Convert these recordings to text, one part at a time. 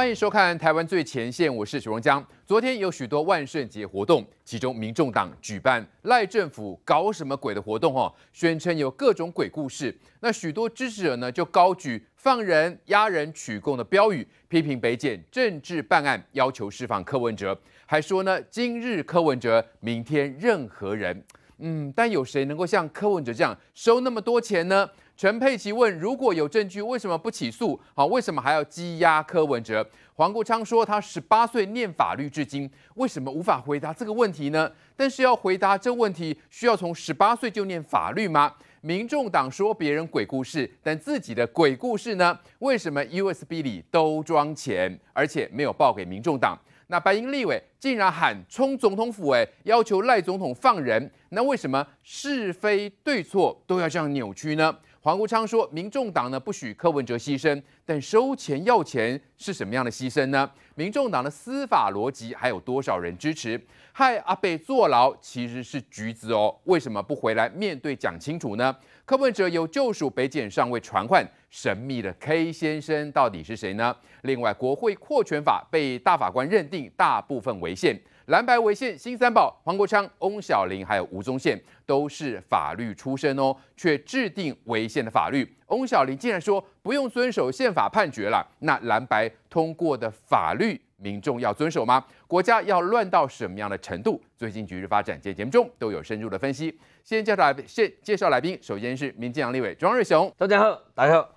欢迎收看《台湾最前线》，我是许荣江。昨天有许多万圣节活动，其中民众党举办赖政府搞什么鬼的活动哦，宣称有各种鬼故事。那许多支持者呢，就高举放人、压人、取供的标语，批评北检政治办案，要求释放柯文哲。还说呢，今日柯文哲，明天任何人。嗯，但有谁能够像柯文哲这样收那么多钱呢？陈佩琪问：“如果有证据，为什么不起诉？好，为什么还要羁押柯文哲？”黄国昌说：“他十八岁念法律，至今为什么无法回答这个问题呢？但是要回答这问题，需要从十八岁就念法律吗？”民众党说别人鬼故事，但自己的鬼故事呢？为什么 USB 里都装钱，而且没有报给民众党？那白银立委竟然喊冲总统府，诶，要求赖总统放人，那为什么是非对错都要这样扭曲呢？黄国昌说：“民众党呢不许柯文哲牺牲，但收钱要钱是什么样的牺牲呢？民众党的司法逻辑还有多少人支持？害阿北坐牢其实是橘子哦，为什么不回来面对讲清楚呢？柯文哲有救赎，北检上位传唤，神秘的 K 先生到底是谁呢？另外，国会扩权法被大法官认定大部分违宪。”蓝白为宪新三宝黄国昌、翁小玲还有吴宗宪都是法律出身哦，却制定违宪的法律。翁小玲竟然说不用遵守宪法判决了，那蓝白通过的法律，民众要遵守吗？国家要乱到什么样的程度？最近局势发展，节目中都有深入的分析。先介绍来，先介绍来宾，首先是民进党立委庄瑞雄，大家好，大家好。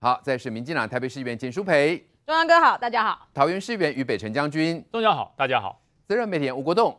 好，再是民进党台北市议员简淑培，中央哥好，大家好。桃园市议员于北辰将军，中央好，大家好。自任媒体吴国栋，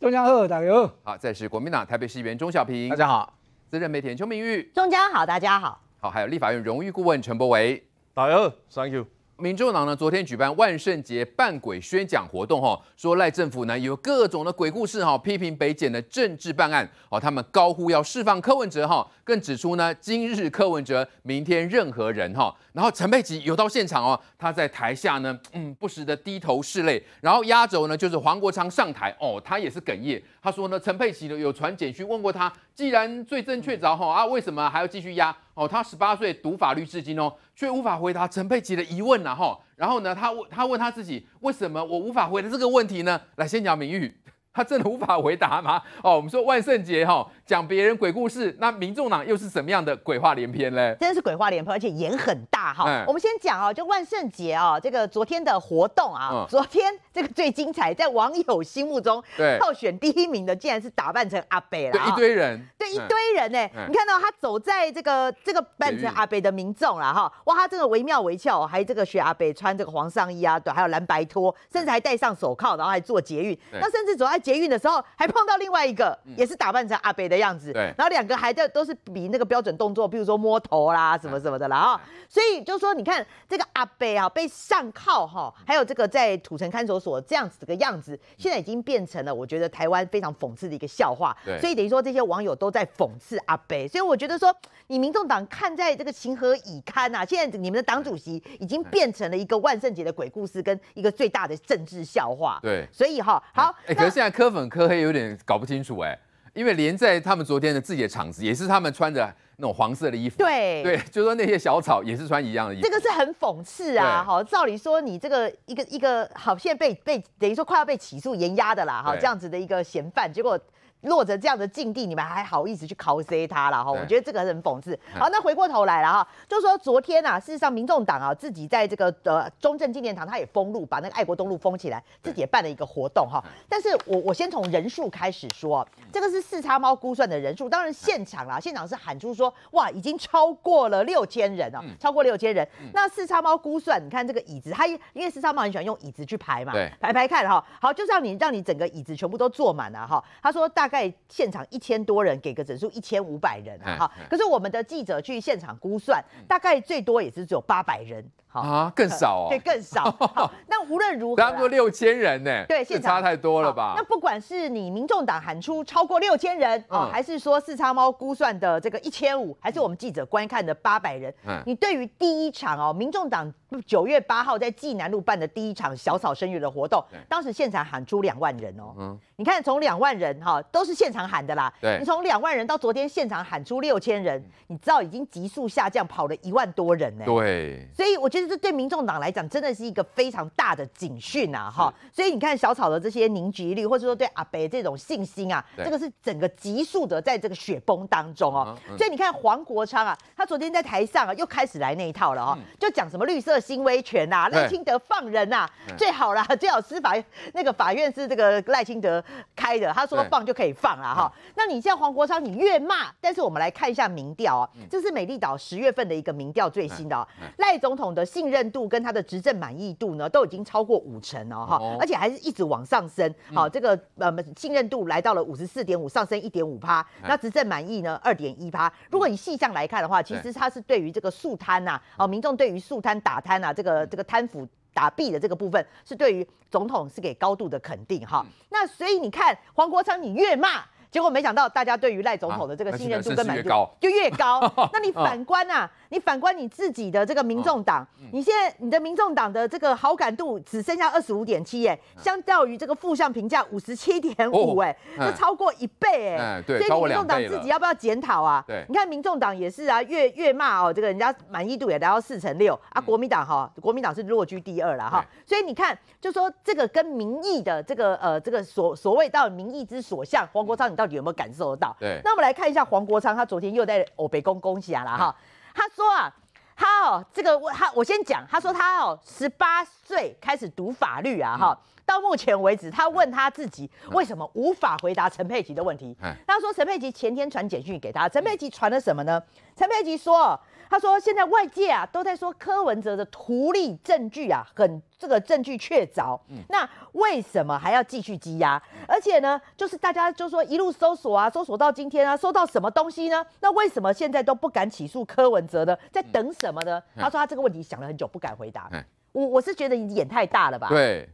中江好，大家好。好，再是国民党台北市议员钟小平，大家好。自任媒体邱明玉，中江好，大家好。好，还有立法院荣誉顾问陈柏维，大家好，Thank you。民众党呢，昨天举办万圣节扮鬼宣讲活动，哈，说赖政府呢有各种的鬼故事，哈，批评北检的政治办案，哦，他们高呼要释放柯文哲，哈，更指出呢，今日柯文哲，明天任何人，哈，然后陈佩琪有到现场哦，他在台下呢，嗯，不时的低头拭泪，然后压轴呢就是黄国昌上台，哦，他也是哽咽。他说呢，陈佩琪有传简讯问过他，既然罪证确凿哈啊，为什么还要继续压？哦，他十八岁读法律至今哦，却无法回答陈佩琪的疑问呢哈。然后呢，他他问他自己，为什么我无法回答这个问题呢？来，先讲名誉。他真的无法回答吗？哦，我们说万圣节哈，讲别人鬼故事，那民众党又是什么样的鬼话连篇呢？真的是鬼话连篇，而且眼很大哈。我们先讲哦，就万圣节哦，这个昨天的活动啊，昨天这个最精彩，在网友心目中票选第一名的，竟然是打扮成阿北了，一堆人，对一堆人呢。你看到他走在这个这个扮成阿北的民众了哈，哇，他真的惟妙惟肖，还这个学阿北穿这个黄上衣啊，还有蓝白拖，甚至还戴上手铐，然后还做捷运，那甚至走在。捷运的时候还碰到另外一个，也是打扮成阿北的样子，对，然后两个还在都是比那个标准动作，比如说摸头啦什么什么的啦哈，所以就说你看这个阿北啊被上铐哈，还有这个在土城看守所这样子个样子，现在已经变成了我觉得台湾非常讽刺的一个笑话，对，所以等于说这些网友都在讽刺阿北，所以我觉得说你民众党看在这个情何以堪呐，现在你们的党主席已经变成了一个万圣节的鬼故事跟一个最大的政治笑话，对，所以哈好，哎可是现在。磕粉磕黑有点搞不清楚哎，因为连在他们昨天的自己的场子也是他们穿着那种黄色的衣服，对对，就说那些小草也是穿一样的衣服，这个是很讽刺啊！哈，照理说你这个一个一个好现在被被等于说快要被起诉严压的啦，哈，这样子的一个嫌犯，结果。落着这样的境地，你们还好意思去考 s 他了哈？我觉得这个很讽刺。好，那回过头来了哈，就说昨天啊，事实上民众党啊自己在这个呃中正纪念堂，他也封路，把那个爱国东路封起来，自己也办了一个活动哈。但是我我先从人数开始说，这个是四叉猫估算的人数，当然现场啦，现场是喊出说哇，已经超过了六千人啊，超过六千人。那四叉猫估算，你看这个椅子，他因为四叉猫很喜欢用椅子去排嘛，排排看哈。好，就是让你让你整个椅子全部都坐满了哈。他说大。在现场一千多人，给个整数一千五百人啊！哈，可是我们的记者去现场估算，大概最多也是只有八百人。啊，更少啊，对，更少。那无论如何，他们说六千人呢，对，现场差太多了吧？那不管是你民众党喊出超过六千人啊，还是说四叉猫估算的这个一千五，还是我们记者观看的八百人，你对于第一场哦，民众党九月八号在济南路办的第一场小草生育的活动，当时现场喊出两万人哦，嗯，你看从两万人哈，都是现场喊的啦，对，你从两万人到昨天现场喊出六千人，你知道已经急速下降，跑了一万多人呢，对，所以我觉得。就是对民众党来讲，真的是一个非常大的警讯啊！哈，所以你看小草的这些凝聚力，或者说对阿北这种信心啊，这个是整个急速的在这个雪崩当中哦。所以你看黄国昌啊，他昨天在台上啊，又开始来那一套了哈，就讲什么绿色新威权呐，赖清德放人呐，最好了，最好司法那个法院是这个赖清德开的，他说放就可以放了哈。那你像黄国昌，你越骂，但是我们来看一下民调啊，这是美丽岛十月份的一个民调最新的哦，赖总统的。信任度跟他的执政满意度呢，都已经超过五成了哈，而且还是一直往上升。好，这个呃信任度来到了五十四点五，上升一点五趴。那执政满意呢，二点一趴。如果你细项来看的话，其实他是对于这个素贪呐，哦，民众对于素贪打贪呐，这个这个贪腐打弊的这个部分，是对于总统是给高度的肯定哈。那所以你看黄国昌，你越骂。结果没想到，大家对于赖总统的这个信任度跟满度就越高。那你反观啊，你反观你自己的这个民众党，你现在你的民众党的这个好感度只剩下二十五点七，哎，相较于这个负向评价五十七点五，哎，这超过一倍，哎，对，高我民众党自己要不要检讨啊？对，你看民众党也是啊，越越骂哦，这个人家满意度也达到四成六啊。国民党哈，国民党是落居第二了，哈。所以你看，就说这个跟民意的这个呃这个所所谓到民意之所向，黄国昌，你到。到底有没有感受得到？对，那我们来看一下黄国昌，他昨天又在欧北宫恭喜啊了哈。他说啊，他哦，这个我他我先讲，他说他哦，十八岁开始读法律啊哈。到目前为止，他问他自己为什么无法回答陈佩琪的问题。他说陈佩琪前天传简讯给他，陈佩琪传了什么呢？陈佩琪说：“他说现在外界啊都在说柯文哲的图利证据啊，很这个证据确凿。那为什么还要继续积压？而且呢，就是大家就说一路搜索啊，搜索到今天啊，搜到什么东西呢？那为什么现在都不敢起诉柯文哲呢？在等什么呢？”他说他这个问题想了很久，不敢回答。我我是觉得你眼太大了吧？对。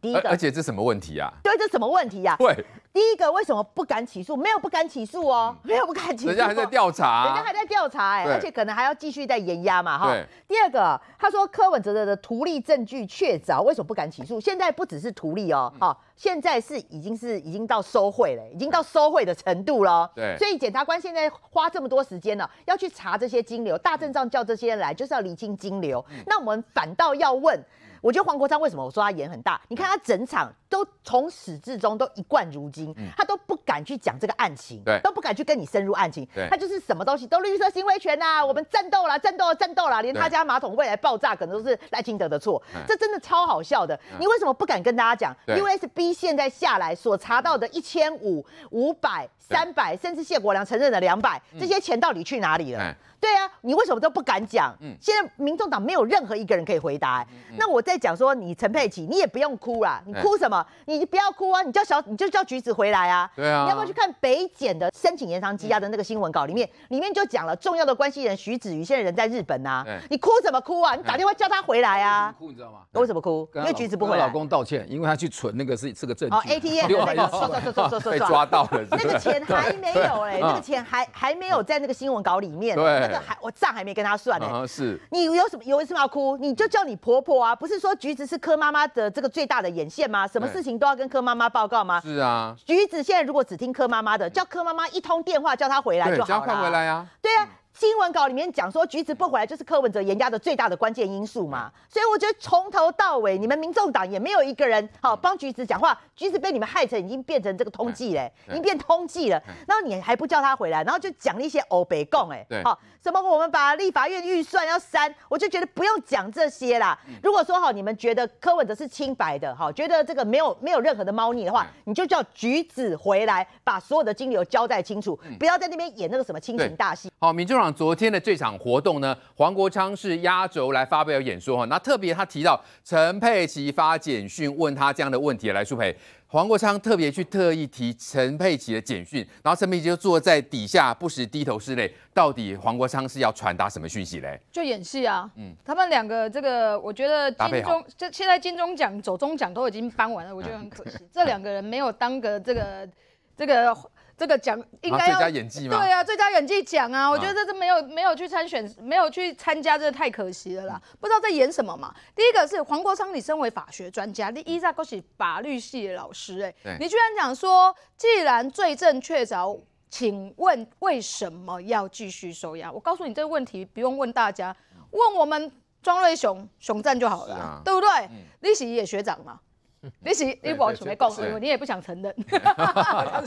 第一个，而且这什么问题啊？对，这什么问题呀？对，第一个为什么不敢起诉？没有不敢起诉哦，没有不敢起诉。人家还在调查，人家还在调查哎，而且可能还要继续在延压嘛哈。第二个，他说柯文哲的图利证据确凿，为什么不敢起诉？现在不只是图利哦，哈，现在是已经是已经到收贿了，已经到收贿的程度了。对。所以检察官现在花这么多时间呢，要去查这些金流，大阵仗叫这些人来，就是要厘清金流。那我们反倒要问。我觉得黄国昌为什么我说他眼很大？你看他整场。都从始至终都一贯如今，他都不敢去讲这个案情，对，都不敢去跟你深入案情，他就是什么东西都绿色行为权呐，我们战斗啦，战斗，战斗啦，连他家马桶未来爆炸可能都是赖清德的错，这真的超好笑的。你为什么不敢跟大家讲？USB 现在下来所查到的一千五、五百、三百，甚至谢国良承认的两百，这些钱到底去哪里了？对啊，你为什么都不敢讲？嗯，现在民众党没有任何一个人可以回答。那我在讲说，你陈佩琪，你也不用哭啦，你哭什么？你不要哭啊！你叫小，你就叫橘子回来啊！对啊，你要不要去看北检的申请延长羁押的那个新闻稿？里面里面就讲了重要的关系人徐子瑜现在人在日本呐。你哭什么哭啊？你打电话叫他回来啊！哭你知道吗？我为什么哭？因为橘子不回老公道歉，因为他去存那个是这个证据。a t m 那个刷刷刷被抓到了，那个钱还没有哎，那个钱还还没有在那个新闻稿里面。对，那个还我账还没跟他算哎。是，你有什么有什么要哭，你就叫你婆婆啊！不是说橘子是柯妈妈的这个最大的眼线吗？什么？事情都要跟柯妈妈报告吗？是啊，橘子现在如果只听柯妈妈的，叫柯妈妈一通电话叫她回来就好了。对，叫回来呀。对啊。新闻稿里面讲说，橘子不回来就是柯文哲严压的最大的关键因素嘛，所以我觉得从头到尾你们民众党也没有一个人好帮橘子讲话，橘子被你们害成已经变成这个通缉嘞，已经变通缉了，然后你还不叫他回来，然后就讲了一些欧北共哎，好什么我们把立法院预算要删，我就觉得不用讲这些啦。如果说好，你们觉得柯文哲是清白的，好，觉得这个没有没有任何的猫腻的话，你就叫橘子回来把所有的金由交代清楚，不要在那边演那个什么亲情大戏。好，民众党。昨天的这场活动呢，黄国昌是压轴来发表演说哈。那特别他提到陈佩琪发简讯问他这样的问题，来苏培、黄国昌特别去特意提陈佩琪的简讯，然后陈佩琪就坐在底下不时低头拭泪。到底黄国昌是要传达什么讯息嘞？就演戏啊。嗯，他们两个这个，我觉得金钟这现在金钟奖、走中奖都已经颁完了，我觉得很可惜，这两个人没有当个这个这个。这个奖应该要最佳演技吗？对啊，最佳演技奖啊！我觉得这是没有没有去参选，没有去参加，真的太可惜了啦！不知道在演什么嘛？第一个是黄国昌，你身为法学专家，你依在可是法律系的老师哎，你居然讲说，既然罪证确凿，请问为什么要继续收押？我告诉你这个问题不用问大家，问我们庄瑞雄雄战就好了，对不对？你是也学长嘛？你行，你完全没告诉我，你也不想承认。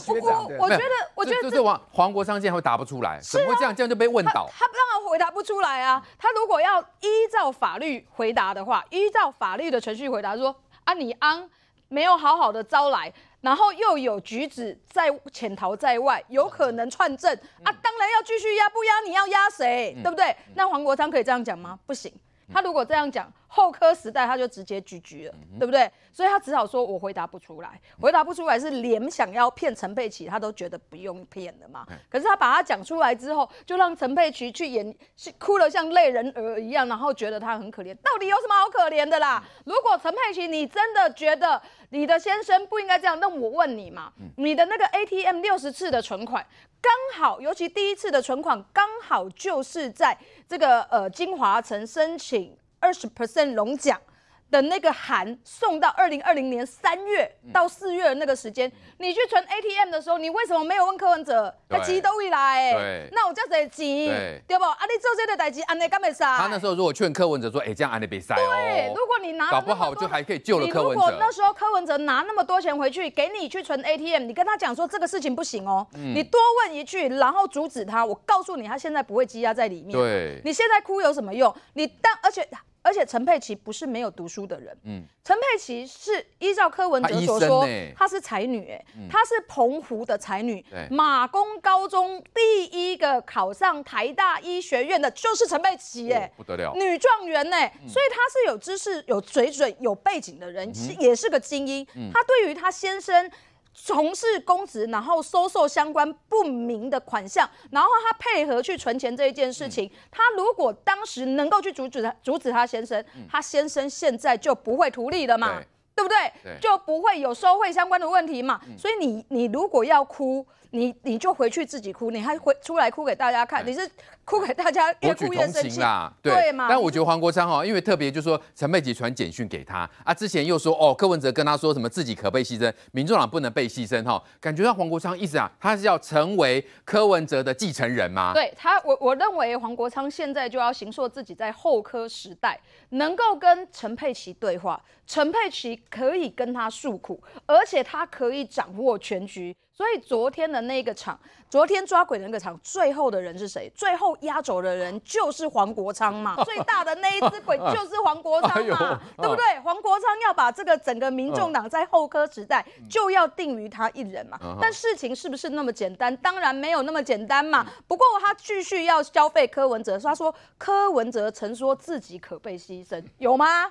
不 过我觉得，我觉得是黄黄国昌竟然会答不出来，会这样，这样就被问倒。他当然回答不出来啊！他如果要依照法律回答的话，依照法律的程序回答，说啊，你安没有好好的招来，然后又有举止在潜逃在外，有可能串证啊，当然要继续压，不压你要压谁，对不对？那黄国昌可以这样讲吗？不行，他如果这样讲。后科时代，他就直接拒拒了，对不对？所以他只好说：“我回答不出来，回答不出来是连想要骗陈佩琪，他都觉得不用骗了嘛。”可是他把他讲出来之后，就让陈佩琪去演，哭了像泪人儿一样，然后觉得他很可怜。到底有什么好可怜的啦？如果陈佩琪，你真的觉得你的先生不应该这样，那我问你嘛，你的那个 ATM 六十次的存款，刚好，尤其第一次的存款刚好就是在这个呃金华城申请。二十 percent 龙奖的那个函送到二零二零年三月到四月的那个时间，你去存 ATM 的时候，你为什么没有问柯文哲？他急都未来，那我叫谁急？对不？啊，你做这个代志，安内敢袂塞？他那时候如果劝柯文哲说，哎，这样安内袂塞，对。如果你拿，搞不好就还可以救了柯文哲。那时候柯文哲拿那么多钱回去给你去存 ATM，你跟他讲说这个事情不行哦，你多问一句，然后阻止他。我告诉你，他现在不会积压在里面。对，你现在哭有什么用？你当而且。而且陈佩琪不是没有读书的人，嗯，陈佩琪是依照柯文哲所说，她是才女，哎，她是澎湖的才女，马公高中第一个考上台大医学院的就是陈佩琪，哎，不得了，女状元，哎，所以她是有知识、有水准、有背景的人，也是个精英。她对于她先生。从事公职，然后收受相关不明的款项，然后他配合去存钱这一件事情，他如果当时能够去阻止，阻止他先生，他先生现在就不会图利了嘛，对不对？就不会有收贿相关的问题嘛。所以你你如果要哭。你你就回去自己哭，你还回出来哭给大家看，你是哭给大家博取同情啦，对嘛？但我觉得黄国昌哈，因为特别就是说陈佩琪传简讯给他啊，之前又说哦柯文哲跟他说什么自己可被牺牲，民众党不能被牺牲哈，感觉到黄国昌意思啊他是要成为柯文哲的继承人吗？对他，我我认为黄国昌现在就要行说自己在后科时代能够跟陈佩琪对话，陈佩琪可以跟他诉苦，而且他可以掌握全局。所以昨天的那个场，昨天抓鬼的那个场，最后的人是谁？最后压轴的人就是黄国昌嘛，最大的那一只鬼就是黄国昌嘛，对不对？黄国昌要把这个整个民众党在后科时代就要定于他一人嘛，但事情是不是那么简单？当然没有那么简单嘛。不过他继续要消费柯文哲，他说柯文哲曾说自己可被牺牲，有吗？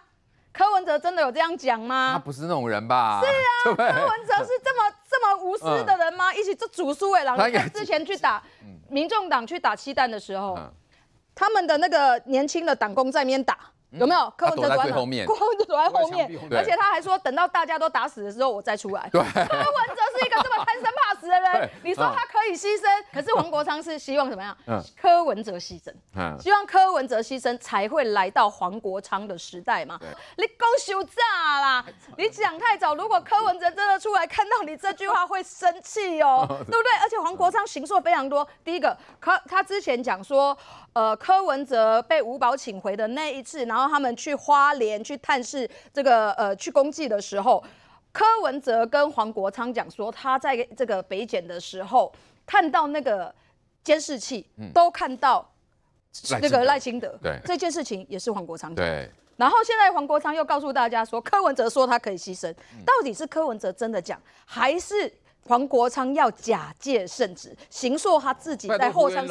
柯文哲真的有这样讲吗？他不是那种人吧？是啊，柯文哲是这么这么无私的人吗？一起做主苏伟然他之前去打民众党去打七蛋的时候，他们的那个年轻的党工在那边打。有没有 柯文哲躲在后面？柯文哲躲在后面，而且他还说等到大家都打死的时候我再出来。对，柯文哲是一个这么贪生怕死的人，你说他可以牺牲，可是黄国昌是希望怎么样？柯文哲牺牲，希望柯文哲牺牲才会来到黄国昌的时代嘛？你炸啦！你讲太早，如果柯文哲真的出来看到你这句话会生气哦，对不对？而且黄国昌行数非常多，第一个，柯他之前讲说，呃，柯文哲被五保请回的那一次，然后。然后他们去花莲去探视这个呃去公祭的时候，柯文哲跟黄国昌讲说，他在这个北检的时候看到那个监视器，都看到那个赖清德。对，这件事情也是黄国昌。对。然后现在黄国昌又告诉大家说，柯文哲说他可以牺牲，到底是柯文哲真的讲，还是？黄国昌要假借圣旨，邢说他自己在后山。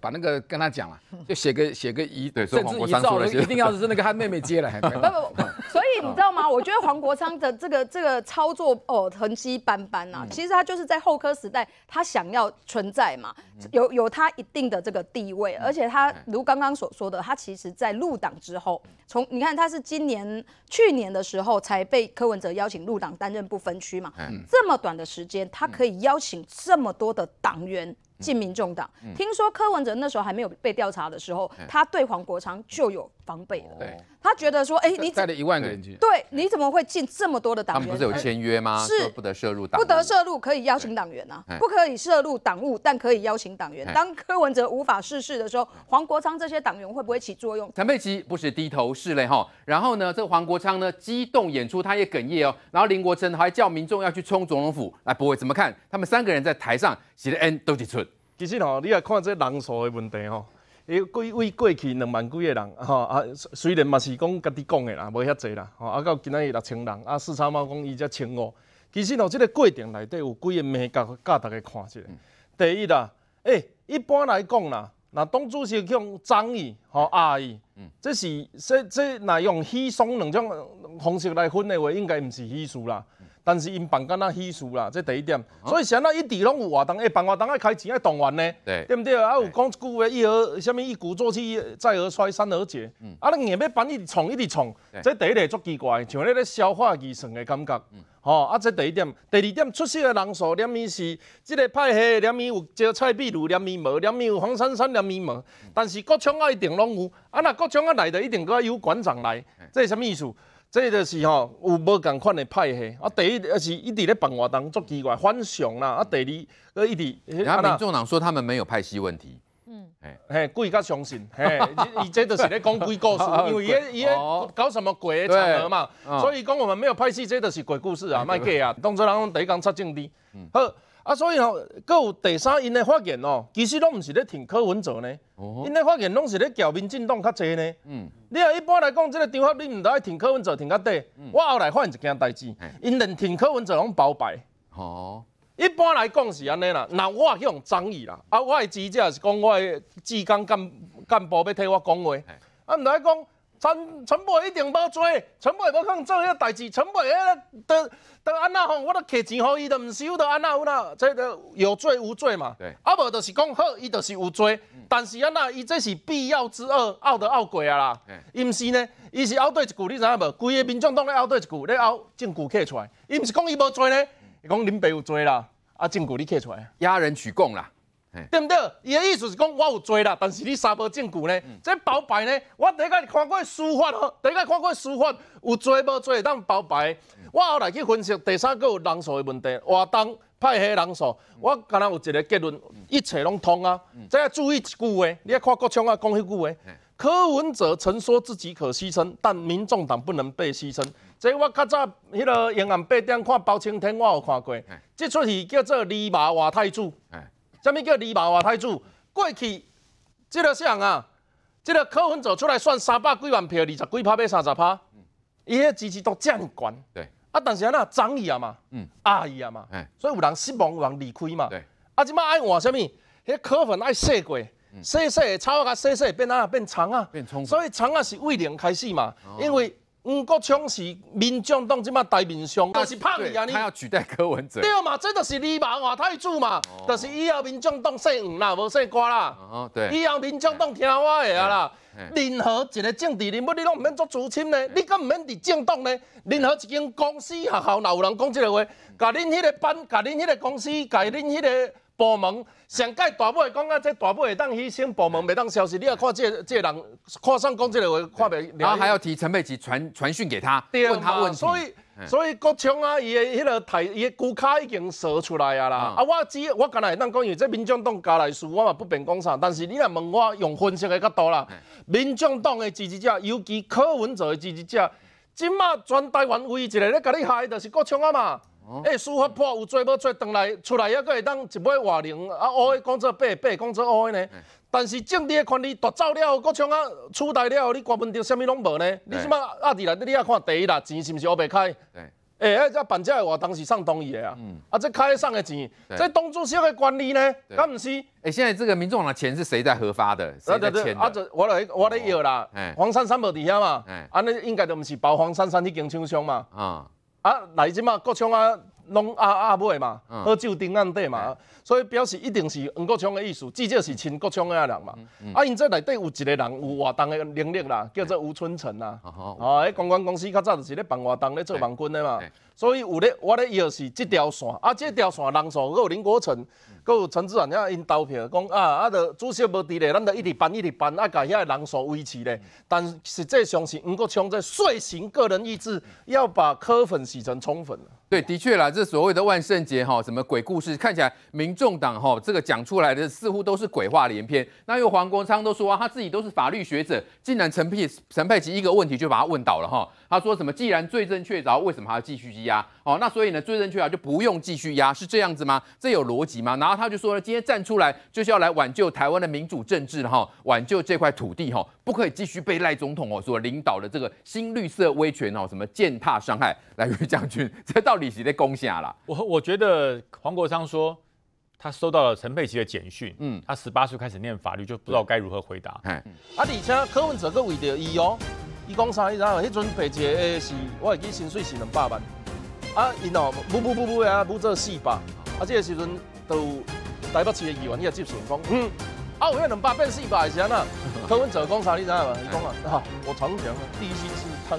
把那个跟他讲了，就写个写个遗，对，是黄国昌一定要是那个他妹妹接了，不 不不。所以你知道吗？我觉得黄国昌的这个这个操作哦，痕迹斑斑啊。其实他就是在后科时代，他想要存在嘛，有有他一定的这个地位。而且他如刚刚所说的，他其实在入党之后，从你看他是今年去年的时候才被柯文哲邀请入党担任不分区嘛，这么短的时间，他可以邀请这么多的党员。进民众党，听说柯文哲那时候还没有被调查的时候，他对黄国昌就有防备了。他觉得说，哎，你带了一万个人进，对，你怎么会进这么多的党员？他们不是有签约吗？是不得涉入党，不得涉入，可以邀请党员啊，不可以涉入党务，但可以邀请党员。当柯文哲无法逝世的时候，黄国昌这些党员会不会起作用？陈佩琪不是低头是嘞哈，然后呢，这个黄国昌呢，激动演出他也哽咽哦，然后林国成还叫民众要去冲总统府，来，各位怎么看？他们三个人在台上写的 N 都几寸？其实吼，你也看这人数的问题吼，伊几位过去两万几个人吼，啊虽然嘛是讲家己讲的啦，无遐济啦，吼啊到今仔日六千人，啊四三毛讲伊才千五。其实吼，即个过程内底有几个面教教大家看一下。第一啦，诶，一般来讲啦，那当主席用张伊吼压伊，这是说这若用虚松两种方式来分的话，应该毋是虚数啦。但是因办敢那稀疏啦，这第一点。所以安到一直拢有活动，爱办活动爱开钱爱动员呢，对不对？啊，有讲一句话，伊而什么一鼓作气再而衰三而竭，啊，你硬要办一直创一直创，这第一个足奇怪，像咧咧消化遗存的感觉。哦，啊，这第一点，第二点，出席的人数，念咪是这个派系念咪有招菜碧如，念咪无，念咪有黄珊珊连咪无，但是各种一定拢有，啊，若各种来的一定都要由馆长来，这是什么意思？这就是吼有无共款的派系，啊第一是一在咧办活动足奇怪，反常啦，啊第二呃一直。然后民众党说他们没有派系问题，嗯，哎哎故意较相信，哎，伊这就是咧讲鬼故事，因为伊伊搞什么鬼场合嘛，所以讲我们没有派系，这就是鬼故事啊，卖假啊，动作人员第一讲擦正嗯，好。啊，所以吼，阁有第三因的发言哦，其实拢毋是咧停柯文哲呢，因的发言拢是咧搅民进党较济呢。嗯，你啊一般来讲，即个场合你毋得爱停柯文哲停较短。我后来发现一件代志，因连停柯文哲拢包白。哦，一般来讲是安尼啦，那我向张议啦，啊，我记者是讲我诶，志工干干部要替我讲话，啊著得讲。陈陈波一定无做，陈波无冇讲做迄个代志，陈迄个得得安那吼，我都揭钱互伊都毋少，都安娜有啦。这个有罪无罪嘛？对，啊无就是讲好，伊就是有做，但是安娜伊这是必要之恶，拗得拗过啊啦。伊毋是呢，伊是拗对一句，你知影无？规个民众拢咧拗对一句，咧拗证据揭出来。伊毋是讲伊无做呢，伊讲林北有罪啦，啊证据你揭出来，押人取供啦。对不对？伊的意思是讲，我有做啦，但是你三无证据呢，这包牌呢，我第一下看过书法哦，第一下看过书法有做无做，咱包牌，我后来去分析第三个有人数的问题，活动派系人数，我敢若有一个结论，一切拢通啊。再注意一句话，你要看国青啊讲迄句话，柯文哲曾说自己可牺牲，但民众党不能被牺牲。即我较早迄个夜安八点看包青天，我有看过，即出戏叫做《泥马华太子》。啥物叫二貌啊？太子过去，即个像啊，即个科文组出来算三百几万票，二十几拍买三十拍，伊迄支持度遮尔对，啊，但是啊那涨伊啊嘛，嗯，压伊啊嘛，所以有人失望，有人离开嘛。对，啊，即摆爱换啥物？迄科粉爱洗过，洗洗，抄啊，甲洗洗，变哪？变长啊，变所以长啊是为零开始嘛，因为。吴国昌是民众党即马大面上，就是拍你啊！你他要取代柯文哲，对嘛？这就是你妄啊，太子嘛！就是以后民众党姓黄啦，无姓郭啦。哦，对。以后民众党听我的啊啦！任何一个政治人物，你拢毋免做主亲呢？你佮毋免伫政党呢？任何一间公司、学校，哪有人讲即个话？甲恁迄个班，甲恁迄个公司，甲恁迄个。部门上届大会讲啊，这大部会当牺牲部门，未当消失。你要看这这人，看上讲这话，看袂。后还要提陈佩琪传传讯给他，问他问题。所以所以郭强啊，伊的迄个台，伊的骨卡已经射出来啊啦。啊，我只我刚才当讲为这民众党加来数，我嘛不便讲啥。但是你若问我用分析的较多啦，民众党的支持者，尤其柯文哲的支持者，今麦全台湾唯一一个咧甲你害，就是郭强啊嘛。哎，司法破有做要做，当来出来还搁会当一尾活龙啊，乌的讲做白，白讲做乌的呢。但是政治的权利夺走了，国像啊出台了，你根本掉，啥物拢无呢？你即摆阿弟啦？你啊看第一啦，钱是毋是乌白开？哎，哎，这办这诶话，当时上同意的啊。啊，这开得上的钱，这东主席的管理呢，敢毋是？哎，现在这个民众网的钱是谁在核发的？谁在签的？我来，我来要啦。黄珊珊无伫遐嘛，啊，尼应该就毋是包黄珊珊迄间厂商嘛。啊。啊，来这嘛，各乡啊。拢阿阿买嘛，喝酒顶眼底嘛，所以表示一定是黄国昌的意思，至少是亲国昌诶人嘛。啊，因这内底有一个人有活动诶能力啦，叫做吴春成啦。啊，迄公关公司较早就是咧办活动、咧做网军诶嘛。所以有咧，我咧又是即条线，啊，即条线人数，搁有林国成，搁有陈志远，遐因投票讲啊，啊，着主席无伫咧，咱着一直办一直办，啊，甲遐人数维持咧。但实际上是黄国昌在率行个人意志，要把柯粉洗成冲粉。对，的确啦，这所谓的万圣节哈，什么鬼故事？看起来民众党哈，这个讲出来的似乎都是鬼话连篇。那因黄国昌都说啊，他自己都是法律学者，竟然陈佩陈佩琪一个问题就把他问倒了哈。他说什么？既然罪证确凿，为什么还要继续押？哦，那所以呢，罪证确凿就不用继续押，是这样子吗？这有逻辑吗？然后他就说呢，今天站出来就是要来挽救台湾的民主政治哈，挽救这块土地哈。不可以继续被赖总统哦所领导的这个新绿色威权哦什么践踏伤害来，于将军，这到底是在攻下啦？我我觉得黄国昌说他收到了陈佩琪的简讯，嗯，他十八岁开始念法律就不知道该如何回答。嗯，啊，而且柯文哲哥为的伊哦，伊讲啥？然后迄阵佩琪诶是，我已经薪水是两百万，啊，伊哦，不不不不啊，不做四百，啊，这个时阵到台北市二馆日接全工，嗯。啊，我要两百八四百，是安那？可我们做工啥？你讲嘛？你讲嘛？啊，我常讲，啊，第一次吃汤。